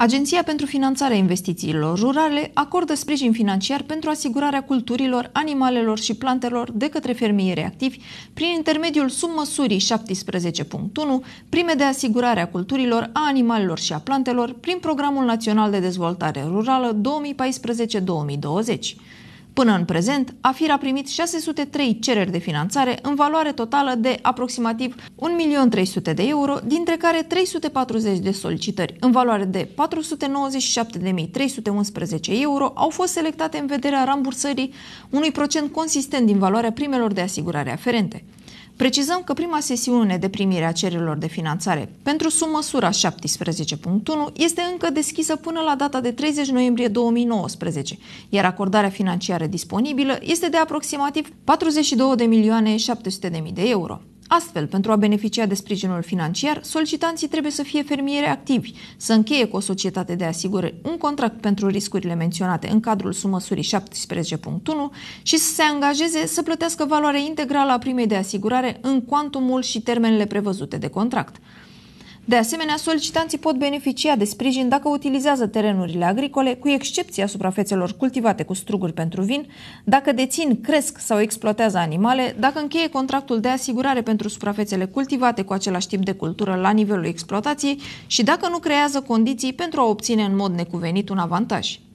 Agenția pentru Finanțarea Investițiilor Rurale acordă sprijin financiar pentru asigurarea culturilor, animalelor și plantelor de către fermieri activi prin intermediul submăsurii 17.1 prime de asigurare a culturilor, a animalelor și a plantelor prin Programul Național de Dezvoltare Rurală 2014-2020. Până în prezent, AFIR a primit 603 cereri de finanțare în valoare totală de aproximativ 1.300.000 de euro, dintre care 340 de solicitări în valoare de 497.311 euro au fost selectate în vederea rambursării unui procent consistent din valoarea primelor de asigurare aferente. Precizăm că prima sesiune de primire a cererilor de finanțare pentru sumăsura 17.1 este încă deschisă până la data de 30 noiembrie 2019, iar acordarea financiară disponibilă este de aproximativ 42 de milioane de euro. Astfel, pentru a beneficia de sprijinul financiar, solicitanții trebuie să fie fermieri activi, să încheie cu o societate de asigurări un contract pentru riscurile menționate în cadrul sumăsurii 17.1 și să se angajeze să plătească valoarea integrală a primei de asigurare în cuantumul și termenele prevăzute de contract. De asemenea, solicitanții pot beneficia de sprijin dacă utilizează terenurile agricole, cu excepția suprafețelor cultivate cu struguri pentru vin, dacă dețin, cresc sau exploatează animale, dacă încheie contractul de asigurare pentru suprafețele cultivate cu același tip de cultură la nivelul exploatației și dacă nu creează condiții pentru a obține în mod necuvenit un avantaj.